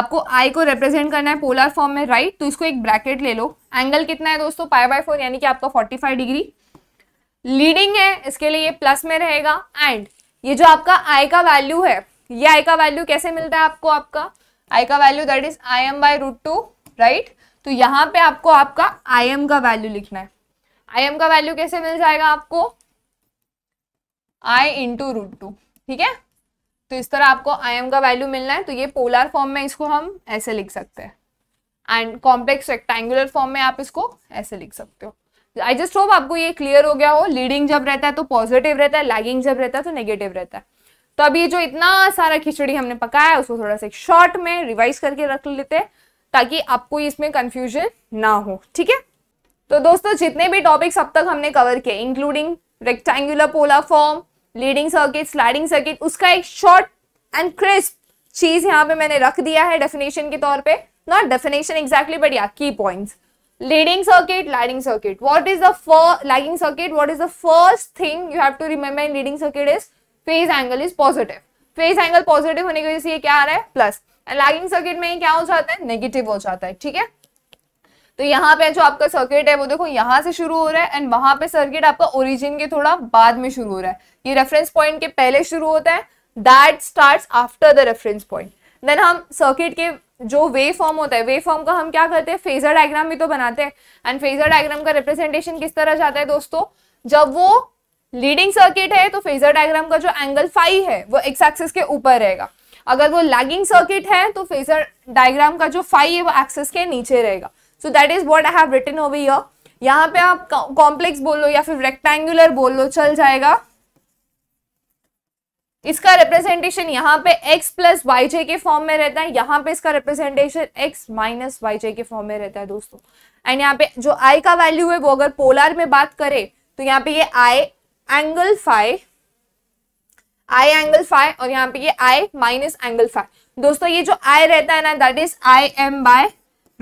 Speaker 1: आपको आई को रिप्रेजेंट करना है पोलर फॉर्म में राइट right? तो इसको एक ब्रैकेट ले लो एंगल कितना है दोस्तों पाई बाय फोर यानी कि आपका फोर्टी फाइव डिग्री लीडिंग है इसके लिए ये प्लस में रहेगा एंड ये जो आपका आई का वैल्यू है ये आई का वैल्यू कैसे मिलता है आपको आपका आई का value that is I M by root two right तो यहाँ पे आपको आपका आई एम का वैल्यू लिखना है आई एम का वैल्यू कैसे मिल जाएगा आपको आई इंटू रूट टू ठीक है तो इस तरह आपको आई एम का वैल्यू मिलना है तो ये पोलर फॉर्म में इसको हम ऐसे लिख सकते हैं एंड कॉम्प्लेक्स रेक्टेंगुलर फॉर्म में आप इसको ऐसे लिख सकते हो आई जस्ट होप आपको ये क्लियर हो गया हो लीडिंग जब रहता है तो पॉजिटिव रहता है लैगिंग जब रहता है तो नेगेटिव रहता है तो अभी जो इतना सारा खिचड़ी हमने पकाया उसको थोड़ा सा एक शॉर्ट में रिवाइज करके रख लेते हैं ताकि आपको इसमें कंफ्यूजन ना हो ठीक है तो दोस्तों जितने भी टॉपिक्स अब तक हमने कवर किए including rectangular polar form leading circuit स्लाइडिंग सर्किट उसका एक शॉर्ट एंड क्रिस्प चीज यहाँ पे मैंने रख दिया है डेफिनेशन के तौर पे नॉट डेफिनेशन एग्जैक्टली बट या की points leading circuit lagging circuit what is the lagging circuit what is the first thing you have to remember in leading circuit is phase angle is positive phase angle positive होने की वजह से ये क्या आ रहा है प्लस एंड लैगिंग सर्किट में ये क्या हो जाता है नेगेटिव हो जाता है ठीक है तो यहाँ पे जो आपका सर्किट है वो देखो यहाँ से शुरू हो रहा है एंड वहां पे सर्किट आपका ओरिजिन के थोड़ा बाद में शुरू हो रहा है ये रेफरेंस पॉइंट के पहले शुरू होता है that start after the reference point then हम सर्किट के जो वे फॉर्म होता है वे फॉर्म का हम क्या करते हैं फेजर डायग्राम भी तो बनाते हैं एंड फेजर डायग्राम का रिप्रेजेंटेशन किस तरह जाता है दोस्तों जब वो लीडिंग सर्किट है तो फेजर डायग्राम का जो एंगल फाइव है वो एक्स एक्सिस के ऊपर रहेगा अगर वो लैगिंग सर्किट है तो फेजर डायग्राम का जो फाइव है वो एक्सिस के नीचे रहेगा so that is what I have written over your यहाँ पे आप कॉम्प्लेक्स बोल लो या फिर रेक्टेंगुलर बोल लो चल जाएगा इसका रिप्रेजेंटेशन यहाँ पे x प्लस वाई जे के फॉर्म में रहता है यहाँ पे इसका representation x minus Y J के फॉर्म में रहता है दोस्तों एंड यहाँ पे जो i का वैल्यू है वो अगर पोलर में बात करें तो यहाँ पे ये i angle phi I angle phi और यहाँ पे ये आई माइनस एंगल फाइव दोस्तों ये जो आई रहता है ना that is I M by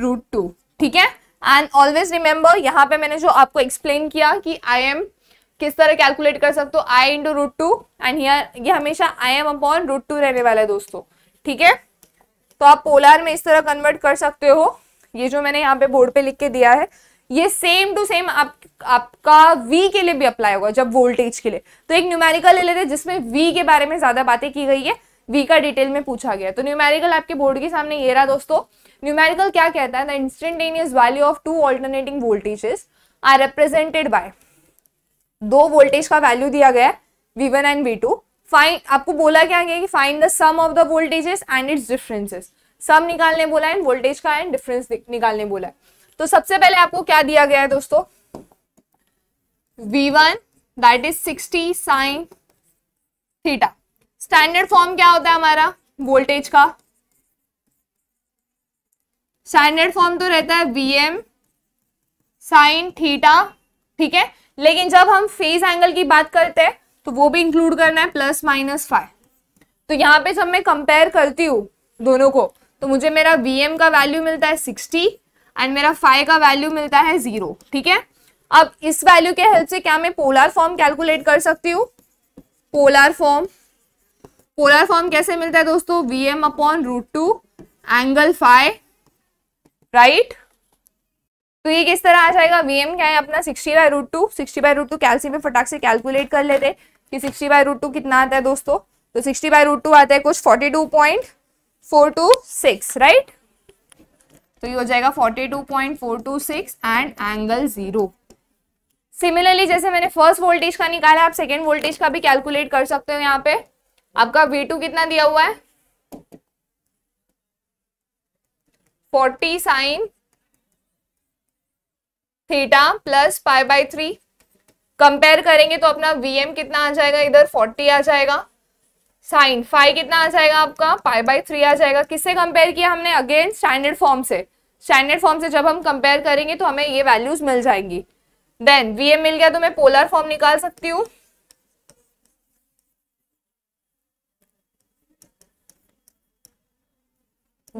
Speaker 1: root two ठीक है एंड ऑलवेज रिमेंबर यहाँ पे मैंने जो आपको एक्सप्लेन किया कि आई एम किस तरह कैलकुलेट कर सकते हो I into root two and here ये हमेशा I M upon root two रहने वाला है दोस्तों ठीक है तो आप पोलार में इस तरह कन्वर्ट कर सकते हो ये जो मैंने यहाँ पे बोर्ड पे लिख के दिया है ये सेम टू सेम आप आपका वी के लिए भी अप्लाई होगा जब वोल्टेज के लिए तो एक न्यूमेरिकल ले लेते हैं जिसमें वी के बारे में ज्यादा बातें की गई है वी का डिटेल में पूछा गया तो न्यूमेरिकल आपके बोर्ड के सामने ये रहा दोस्तों न्यूमेरिकल क्या कहता है the instantaneous value of two alternating voltages are represented by दो वोल्टेज का वैल्यू दिया गया है V one and V two fine आपको बोला क्या गया कि find the sum of the voltages and its differences sum निकालने बोला है वोल्टेज का एंड डिफरेंस निकालने बोला है तो सबसे पहले आपको क्या दिया गया है दोस्तों V one that is sixty sine theta standard form क्या होता है हमारा वोल्टेज का स्टैंडर्ड फॉर्म तो रहता है वी एम साइन थीटा ठीक है लेकिन जब हम फेज एंगल की बात करते हैं तो वो भी इंक्लूड करना है प्लस माइनस फाइव तो यहां पे जब मैं कंपेयर करती हूं दोनों को तो मुझे मेरा वी एम का वैल्यू मिलता है सिक्सटी एंड मेरा फाइव का वैल्यू मिलता है जीरो ठीक है अब इस वैल्यू के हेल्प से क्या मैं पोलर फॉर्म कैलकुलेट कर सकती हूँ पोलर फॉर्म पोलर फॉर्म कैसे मिलता है दोस्तों V M upon root two angle phi right तो ये किस तरह आ जाएगा वी एम क्या है अपना sixty by root two sixty by root two कैल्सी में फटाक से कैलकुलेट कर लेते कि सिक्सटी बाय रूट टू कितना आता है दोस्तों तो सिक्सटी बाय रूट टू आता है कुछ forty two point four two six right तो ये हो जाएगा 42.426 एंड एंगल जीरो सिमिलरली जैसे मैंने फर्स्ट वोल्टेज का निकाला आप सेकेंड वोल्टेज का भी कैलकुलेट कर सकते हो यहाँ पे आपका V2 कितना दिया हुआ है 40 sine theta plus five by three compare करेंगे तो अपना वीएम कितना आ जाएगा इधर 40 आ जाएगा साइन फाइव कितना आ जाएगा आपका फाइव बाई थ्री आ जाएगा किससे कंपेयर किया हमने अगेन स्टैंडर्ड फॉर्म से स्टैंडर्ड फॉर्म से जब हम कंपेयर करेंगे तो हमें ये वैल्यूज मिल जाएंगी देन वीएम मिल गया तो मैं पोलर फॉर्म निकाल सकती हूँ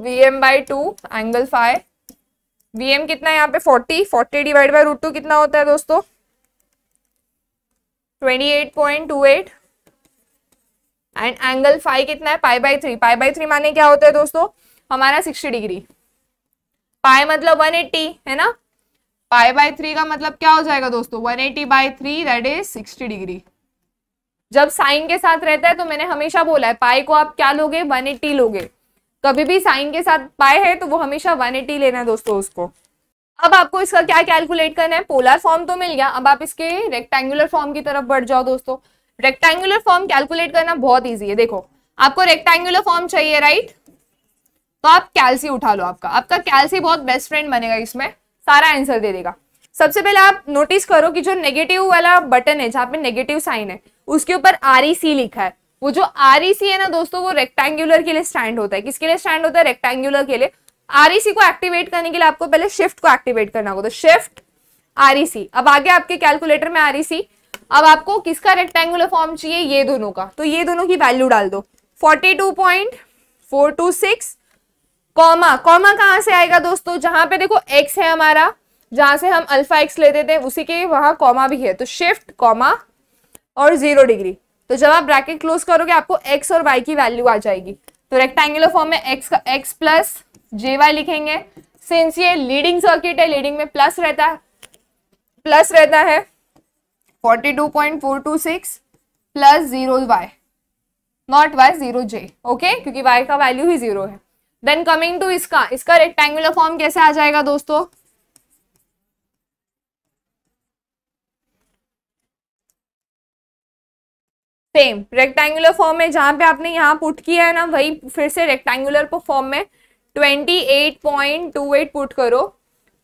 Speaker 1: VM by two angle phi VM कितना है यहाँ पे forty forty divide by root two कितना होता है दोस्तों twenty eight point two eight and angle phi कितना है pi by three pi by three माने क्या होता है दोस्तों हमारा सिक्सटी डिग्री पाई मतलब 180 है ना पाई बाय थ्री का मतलब क्या हो जाएगा दोस्तों 180 eighty by three that is sixty degree जब साइन के साथ रहता है तो मैंने हमेशा बोला है पाई को आप क्या लोगे 180 लोगे कभी भी साइन के साथ पाई है तो वो हमेशा 180 लेना है दोस्तों उसको अब आपको इसका क्या कैलकुलेट करना है पोलर फॉर्म तो मिल गया अब आप इसके रेक्टेंगुलर फॉर्म की तरफ बढ़ जाओ दोस्तों रेक्टेंगुलर फॉर्म कैलकुलेट करना बहुत ईजी है देखो आपको रेक्टेंगुलर फॉर्म चाहिए राइट right? तो आप कैल्सी उठा लो आपका आपका कैल्सी बहुत बेस्ट फ्रेंड बनेगा इसमें सारा आंसर दे देगा सबसे पहले आप नोटिस करो कि जो नेगेटिव वाला बटन है जहाँ पे नेगेटिव साइन है उसके ऊपर आर e लिखा है वो जो आर e है ना दोस्तों वो रेक्टेंगुलर के लिए स्टैंड होता है किसके लिए स्टैंड होता है रेक्टेंगुलर के लिए आर e को एक्टिवेट करने के लिए आपको पहले शिफ्ट को एक्टिवेट करना होगा तो शिफ्ट आर अब आगे आपके कैलकुलेटर में आर अब आपको किसका रेक्टेंगुलर फॉर्म चाहिए ये दोनों का तो ये दोनों की वैल्यू डाल दो forty two point four two six comma comma कहाँ से आएगा दोस्तों जहां पे देखो एक्स है हमारा जहां से हम अल्फा एक्स लेते थे उसी के वहां कॉमा भी है तो शिफ्ट कॉमा और जीरो डिग्री तो जब आप ब्रैकेट क्लोज करोगे आपको एक्स और वाई की वैल्यू आ जाएगी तो रेक्टेंगुलर फॉर्म में एक्स का एक्स प्लस जे वाई लिखेंगे सिंस ये लीडिंग सर्किट है लीडिंग में प्लस रहता है प्लस रहता है forty two point four two six plus zero Y not Y zero J okay क्योंकि वाई का वैल्यू ही जीरो है देन कमिंग टू इसका इसका रेक्टेंगुलर फॉर्म कैसे आ जाएगा दोस्तों सेम रेक्टेंगुलर फॉर्म में जहां पे आपने यहाँ पुट किया है ना वही फिर से रेक्टेंगुलर फॉर्म में twenty eight point two eight put करो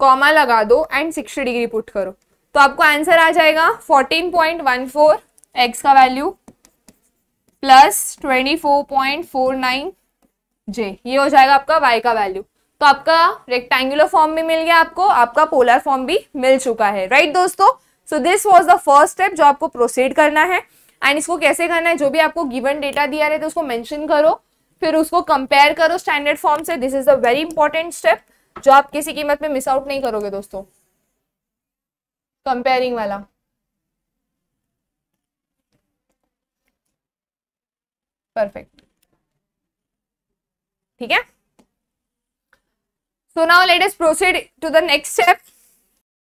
Speaker 1: कॉमा लगा दो एंड सिक्सटी डिग्री पुट करो तो आपको आंसर आ जाएगा fourteen point one four X का value plus twenty four point four nine J ये हो जाएगा आपका वाई का वैल्यू तो आपका रेक्टेंगुलर फॉर्म भी मिल गया आपको आपका पोलर फॉर्म भी मिल चुका है राइट दोस्तों so this was the first step जो आपको प्रोसीड करना है एंड इसको कैसे करना है जो भी आपको गिवन डेटा दिया रहता है उसको मैंशन करो फिर उसको कंपेयर करो स्टैंडर्ड फॉर्म से this is a very important step जो आप किसी कीमत में मिस आउट नहीं करोगे दोस्तों कंपेयरिंग वाला परफेक्ट ठीक है so now let us proceed to the next step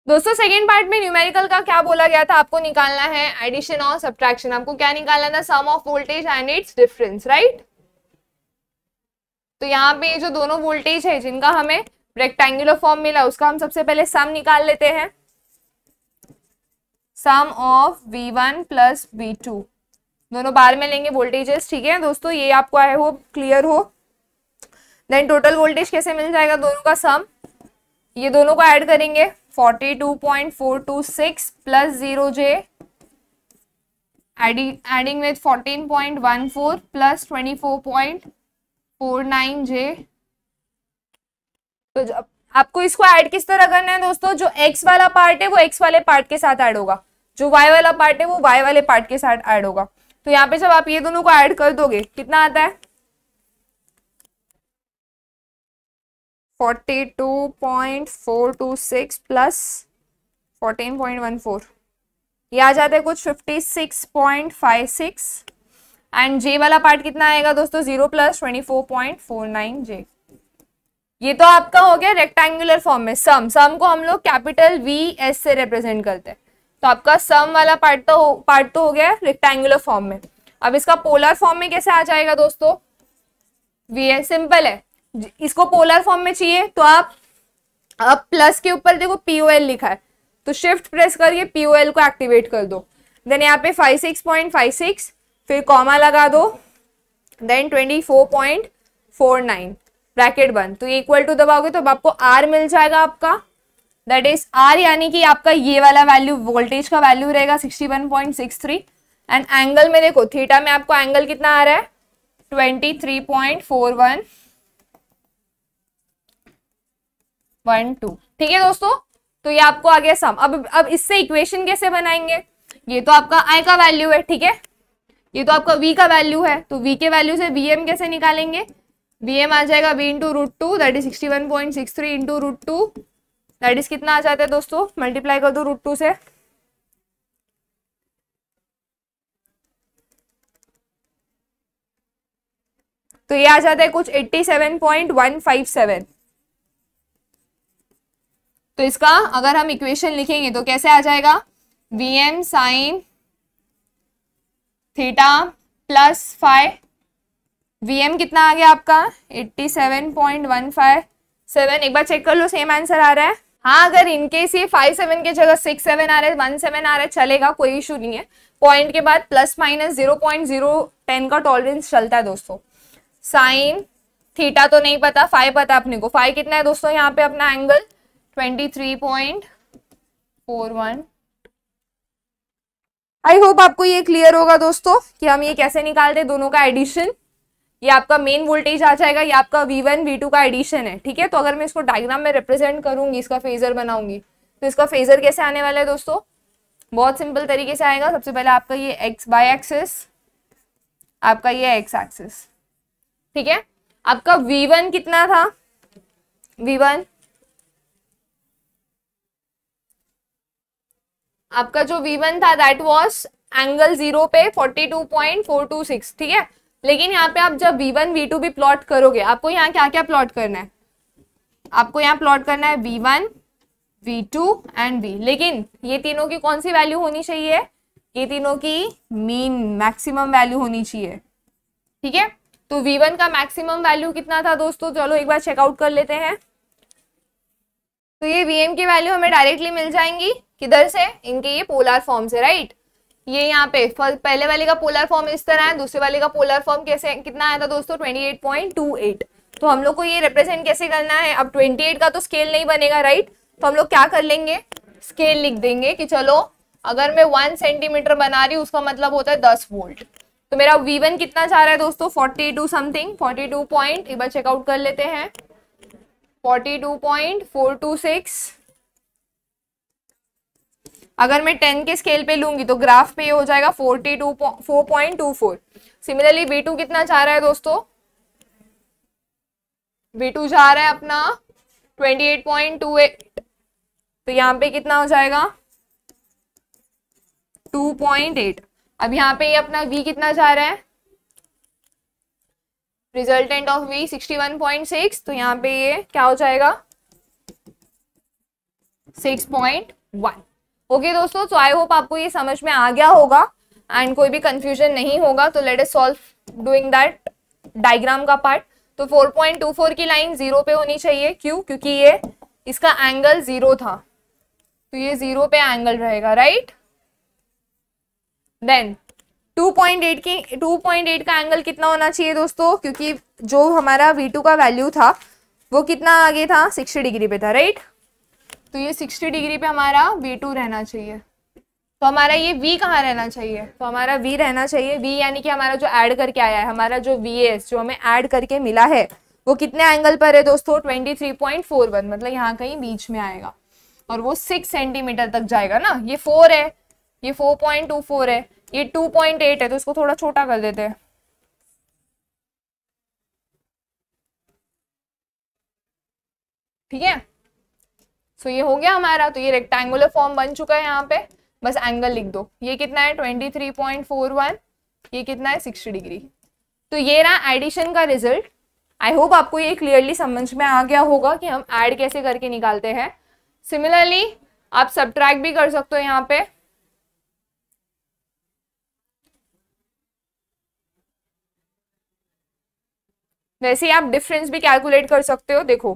Speaker 1: दोस्तों सेकेंड पार्ट में न्यूमेरिकल का क्या बोला गया था आपको निकालना है एडिशन और सब्ट्रैक्शन आपको क्या निकालना था sum of voltage and its difference right तो यहाँ पे जो दोनों वोल्टेज है जिनका हमें रेक्टेंगुलर फॉर्म मिला उसका हम सबसे पहले सम निकाल लेते हैं sum of V1 one plus V दोनों बार में लेंगे वोल्टेजेस ठीक है दोस्तों ये आपको आए हो क्लियर हो देन टोटल वोल्टेज कैसे मिल जाएगा दोनों का सम ये दोनों को ऐड करेंगे 42.426 plus zero J adding adding with 14.14 plus nine J तो जब आपको इसको ऐड किस तरह करना है दोस्तों जो x वाला पार्ट है वो x वाले पार्ट के साथ ऐड होगा जो y वाला पार्ट है वो y वाले पार्ट के साथ ऐड होगा तो यहाँ पे जब आप ये दोनों को ऐड कर दोगे कितना आता है forty two point four two six plus fourteen point one four ये आ जाते कुछ fifty six point five six and J वाला पार्ट कितना आएगा दोस्तों zero plus twenty four point four nine J ये तो आपका हो गया रेक्टेंगुलर फॉर्म में सम सम को हम लोग कैपिटल वी एस से रिप्रेजेंट करते हैं तो आपका सम वाला पार्ट तो पार्ट तो हो गया रेक्टेंगुलर फॉर्म में अब इसका पोलर फॉर्म में कैसे आ जाएगा दोस्तों वी एस सिंपल है इसको पोलर फॉर्म में चाहिए तो आप अब प्लस के ऊपर देखो पीओएल लिखा है तो शिफ्ट प्रेस करके पीओएल को एक्टिवेट कर दो देन यहाँ पे five six point five six फिर कॉमा लगा दो then twenty four point four nine bracket बंद तो इक्वल टू दबाओगे तो अब आपको आर मिल जाएगा आपका दैट इज आर यानी कि आपका ये वाला वैल्यू वोल्टेज का वैल्यू रहेगा sixty one point six three and angle में देखो थीटा में आपको एंगल कितना आ रहा है twenty three point four one one two ठीक है दोस्तों तो ये आपको आ गया सम अब अब इससे इक्वेशन कैसे बनाएंगे ये तो आपका आई का वैल्यू है ठीक है ये तो आपका वी का वैल्यू है तो वी के वैल्यू से वी एम कैसे निकालेंगे वी एम आ जाएगा V into root two that is sixty one point six three into root two that is कितना आ जाता है दोस्तों मल्टीप्लाई कर दो रूट टू से तो ये आ जाता है कुछ eighty seven point one five seven तो इसका अगर हम इक्वेशन लिखेंगे तो कैसे आ जाएगा V M sine theta plus phi V M कितना आ गया आपका eighty seven point one five seven एक बार चेक कर लो सेम आंसर आ रहा है हाँ अगर इनकेस ये फाइव सेवन के जगह सिक्स सेवन आ रहा है वन सेवन आ रहा है चलेगा कोई इशू नहीं है पॉइंट के बाद plus minus zero point zero ten का टॉलरेंस चलता है दोस्तों साइन थीटा तो नहीं पता फाइव पता अपने को फाइव कितना है दोस्तों यहाँ पे अपना angle twenty three point four one I hope आपको ये क्लियर होगा दोस्तों कि हम ये कैसे निकालते हैं दोनों का एडिशन ये आपका मेन वोल्टेज आ जाएगा ये आपका V1 V2 का एडिशन है ठीक है तो अगर मैं इसको डायग्राम में रिप्रेजेंट करूंगी इसका फेजर बनाऊंगी तो इसका फेजर कैसे आने वाला है दोस्तों बहुत सिंपल तरीके से आएगा सबसे पहले आपका ये एक्स बाय एक्सेस आपका ये एक्स एक्सेस ठीक है आपका V1 कितना था वन आपका जो V1 था दैट वॉज एंगल जीरो पे 42.426 ठीक है लेकिन यहाँ पे आप जब V1 V2 भी प्लॉट करोगे आपको यहाँ क्या क्या प्लॉट करना है आपको यहाँ प्लॉट करना है V1 V2 एंड V लेकिन ये तीनों की कौन सी वैल्यू होनी चाहिए ये तीनों की मीन मैक्सिमम वैल्यू होनी चाहिए ठीक है तो V1 का मैक्सिमम वैल्यू कितना था दोस्तों चलो एक बार चेकआउट कर लेते हैं तो ये Vm की वैल्यू हमें डायरेक्टली मिल जाएंगी किधर से इनके ये पोलर फॉर्म से राइट ये यहाँ पे पहले वाले का पोलर फॉर्म इस तरह है दूसरे वाले का पोलर फॉर्म कैसे कितना आया था दोस्तों ट्वेंटी तो हम लोग को ये रिप्रेजेंट कैसे करना है अब 28 का तो स्केल नहीं बनेगा राइट तो हम लोग क्या कर लेंगे स्केल लिख देंगे कि चलो अगर मैं वन सेंटीमीटर बना रही हूँ उसका मतलब होता है दस वोल्ट तो मेरा वन कितना चाह रहा है दोस्तों forty two something two point एक बार चेकआउट कर लेते हैं सिक्स अगर मैं टेन के स्केल पे लूंगी तो ग्राफ पे ये हो जाएगा forty two four point two four similarly V two कितना चाह रहा है दोस्तों बी टू चाह रहा है अपना twenty eight point two eight तो यहाँ पे कितना हो जाएगा टू पॉइंट एट अब यहाँ पे ये अपना वी कितना चाह रहा है resultant of V sixty one point six तो यहाँ पे ये क्या हो जाएगा सिक्स पॉइंट वन ओके दोस्तों सो आई होप आपको ये समझ में आ गया होगा एंड कोई भी कंफ्यूजन नहीं होगा तो let's solve doing that diagram का पार्ट तो 4.24 की लाइन जीरो पे होनी चाहिए क्यों क्योंकि ये इसका एंगल जीरो था तो ये जीरो पे एंगल रहेगा राइट देन 2.8 की 2.8 का एंगल कितना होना चाहिए दोस्तों क्योंकि जो हमारा V2 का वैल्यू था वो कितना आगे था 60 डिग्री पे था राइट right? तो ये सिक्सटी डिग्री पे हमारा वी टू रहना चाहिए तो हमारा ये वी कहाँ रहना चाहिए तो हमारा वी रहना चाहिए वी यानी कि हमारा जो ऐड करके आया है हमारा जो वी एस जो हमें ऐड करके मिला है वो कितने एंगल पर है दोस्तों twenty three point four one मतलब यहाँ कहीं बीच में आएगा और वो सिक्स सेंटीमीटर तक जाएगा ना ये फोर है ये फोर पॉइंट टू फोर है ये टू पॉइंट एट है तो इसको थोड़ा छोटा कर देते हैं ठीक है सो तो ये हो गया हमारा तो ये रेक्टेंगुलर फॉर्म बन चुका है यहाँ पे बस एंगल लिख दो ये कितना है twenty three point four one ये कितना है सिक्सटी डिग्री तो ये रहा एडिशन का रिजल्ट आई होप आपको ये क्लियरली समझ में आ गया होगा कि हम ऐड कैसे करके निकालते हैं सिमिलरली आप सब भी कर सकते हो यहाँ पे वैसे ही आप डिफरेंस भी कैलकुलेट कर सकते हो देखो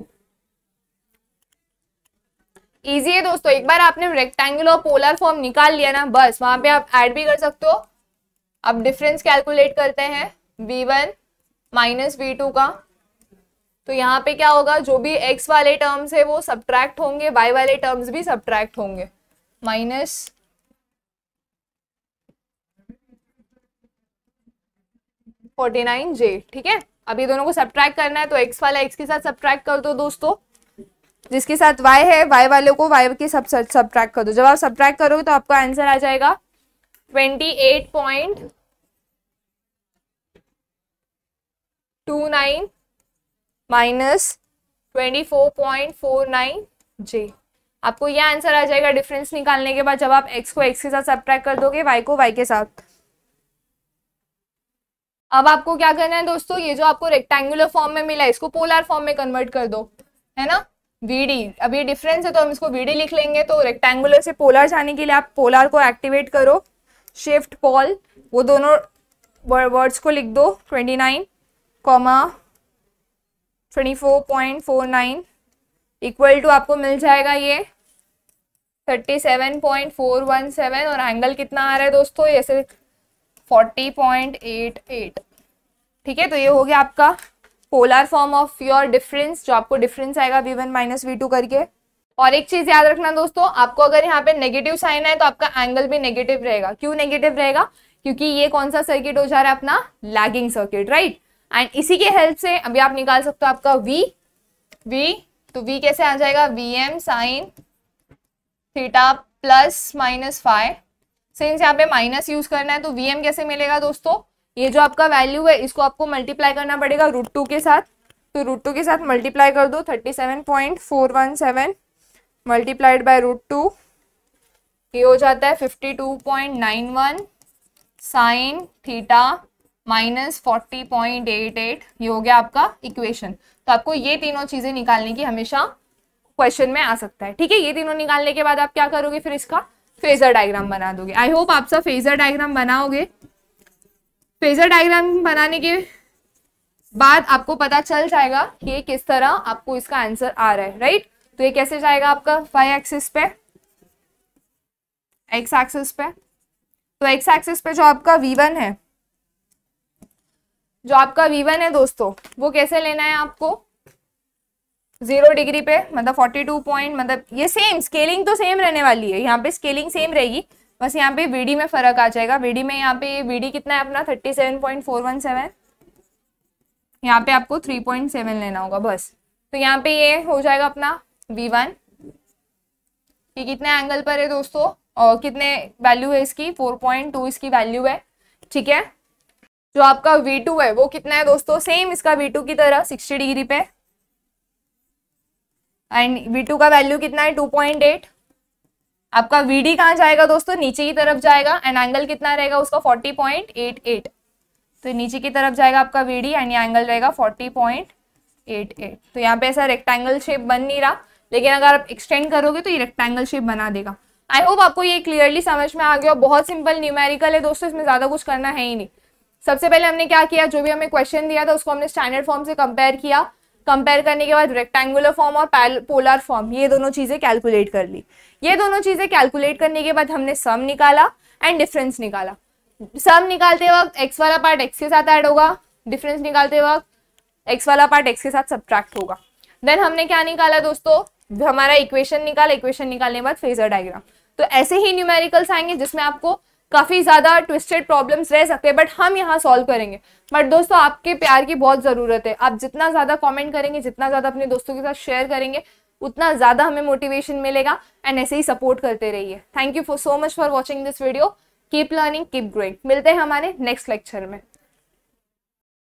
Speaker 1: इजी है दोस्तों एक बार आपने रेक्टेंगुलर और पोलर फॉर्म निकाल लिया ना बस वहां पे आप ऐड भी कर सकते हो अब डिफरेंस कैलकुलेट करते हैं V one minus V two का तो यहाँ पे क्या होगा जो भी एक्स वाले टर्म्स है वो सब्ट्रैक्ट होंगे वाई वाले टर्म्स भी सब्ट्रैक्ट होंगे माइनस फोर्टी नाइन जे ठीक है अभी दोनों को सब्ट्रैक्ट करना है तो एक्स वाला एक्स के साथ सब्ट्रैक्ट कर दो दोस्तों जिसके साथ y है y वाले को y के सब सब ट्रैक कर दो जब आप सब ट्रैक करोगे तो आपका आंसर आ जाएगा twenty eight point two nine minus twenty four point j आपको यह आंसर आ जाएगा डिफरेंस निकालने के बाद जब आप x को x के साथ सब कर दोगे y को y के साथ अब आपको क्या करना है दोस्तों ये जो आपको रेक्टेंगुलर फॉर्म में मिला है इसको पोलर फॉर्म में कन्वर्ट कर दो है ना वीडी अब ये डिफरेंस है तो हम इसको वीडी लिख लेंगे तो रेक्टेंगुलर से पोलर जाने के लिए आप पोलर को एक्टिवेट करो शिफ्ट पॉल वो दोनों वर्ड्स को लिख दो twenty nine comma twenty four point four nine equal to आपको मिल जाएगा ये thirty seven point four one seven और एंगल कितना आ रहा है दोस्तों ऐसे फोर्टी पॉइंट एट एट ठीक है तो ये हो गया आपका polar form of your difference जो आपको डिफरेंस आएगा V one minus V two करके और एक चीज याद रखना दोस्तों आपको अगर यहाँ पे नेगेटिव साइन है तो आपका एंगल भी नेगेटिव रहेगा क्यों नेगेटिव रहेगा क्योंकि ये कौन सा सर्किट हो जा रहा है अपना लैगिंग सर्किट राइट एंड इसी के हेल्प से अभी आप निकाल सकते हो आपका वी वी तो वी कैसे आ जाएगा V M sine theta plus minus five since यहाँ पे माइनस यूज करना है तो वी एम कैसे मिलेगा दोस्तों ये जो आपका वैल्यू है इसको आपको मल्टीप्लाई करना पड़ेगा रूट टू के साथ तो रूट टू के साथ मल्टीप्लाई कर दो thirty seven point four one seven multiplied by root two ये हो जाता है fifty two point nine one sine theta minus forty point eight eight ये हो गया आपका इक्वेशन तो आपको ये तीनों चीज़ें निकालने की हमेशा क्वेश्चन में आ सकता है ठीक है ये तीनों निकालने के बाद आप क्या करोगे फिर इसका फेजर डायग्राम बना दोगे आई होप आप सब फेजर डायग्राम बनाओगे फेजर डायग्राम बनाने के बाद आपको पता चल जाएगा कि किस तरह आपको इसका आंसर आ रहा है राइट तो ये कैसे जाएगा आपका फाइव एक्सिस पे एक्स एक्सिस पे तो एक्स एक्सिस पे जो आपका वी वन है जो आपका वी वन है दोस्तों वो कैसे लेना है आपको जीरो डिग्री पे मतलब फोर्टी टू पॉइंट मतलब ये सेम स्केलिंग तो सेम रहने वाली है यहाँ पे स्केलिंग सेम रहेगी बस यहाँ पे वी में फर्क आ जाएगा वी में यहाँ पे वी कितना है अपना thirty seven point four one seven यहाँ पे आपको थ्री पॉइंट सेवन लेना होगा बस तो यहाँ पे ये हो जाएगा अपना वी वन ये कितने एंगल पर है दोस्तों और कितने वैल्यू है इसकी फोर पॉइंट टू इसकी वैल्यू है ठीक है जो आपका वी टू है वो कितना है दोस्तों सेम इसका वी टू की तरह सिक्सटी डिग्री पे एंड वी टू का वैल्यू कितना है टू पॉइंट एट आपका वीडी कहाँ जाएगा दोस्तों नीचे की तरफ जाएगा एंड एंगल कितना रहेगा उसका 40.88 तो नीचे की तरफ जाएगा आपका वीडी एंड ये एंगल रहेगा 40.88 तो यहाँ पे ऐसा रेक्टेंगल शेप बन नहीं रहा लेकिन अगर आप एक्सटेंड करोगे तो ये रेक्टेंगल शेप बना देगा आई होप आपको ये क्लियरली समझ में आ गया बहुत सिंपल न्यूमेरिकल है दोस्तों इसमें ज़्यादा कुछ करना है ही नहीं सबसे पहले हमने क्या किया जो भी हमें क्वेश्चन दिया था उसको हमने स्टैंडर्ड फॉर्म से कंपेयर किया कंपेयर करने के बाद रेक्टेंगुलर फॉर्म और पोलर फॉर्म ये दोनों चीज़ें कैलकुलेट कर ली ये दोनों चीज़ें कैलकुलेट करने के बाद हमने सम निकाला एंड डिफरेंस निकाला सम निकालते वक्त एक्स वाला पार्ट एक्स के साथ ऐड होगा डिफरेंस निकालते वक्त एक्स वाला पार्ट एक्स के साथ सब्ट्रैक्ट होगा देन हमने क्या निकाला दोस्तों हमारा इक्वेशन निकाला इक्वेशन निकालने के बाद फेजर डायग्राम तो ऐसे ही न्यूमेरिकल्स आएंगे जिसमें आपको काफ़ी ज़्यादा ट्विस्टेड प्रॉब्लम्स रह सकते हैं बट हम यहाँ सॉल्व करेंगे बट दोस्तों आपके प्यार की बहुत ज़रूरत है आप जितना ज़्यादा कमेंट करेंगे जितना ज़्यादा अपने दोस्तों के साथ शेयर करेंगे उतना ज़्यादा हमें मोटिवेशन मिलेगा एंड ऐसे ही सपोर्ट करते रहिए thank you for so much for watching this video keep learning keep growing मिलते हैं हमारे नेक्स्ट लेक्चर में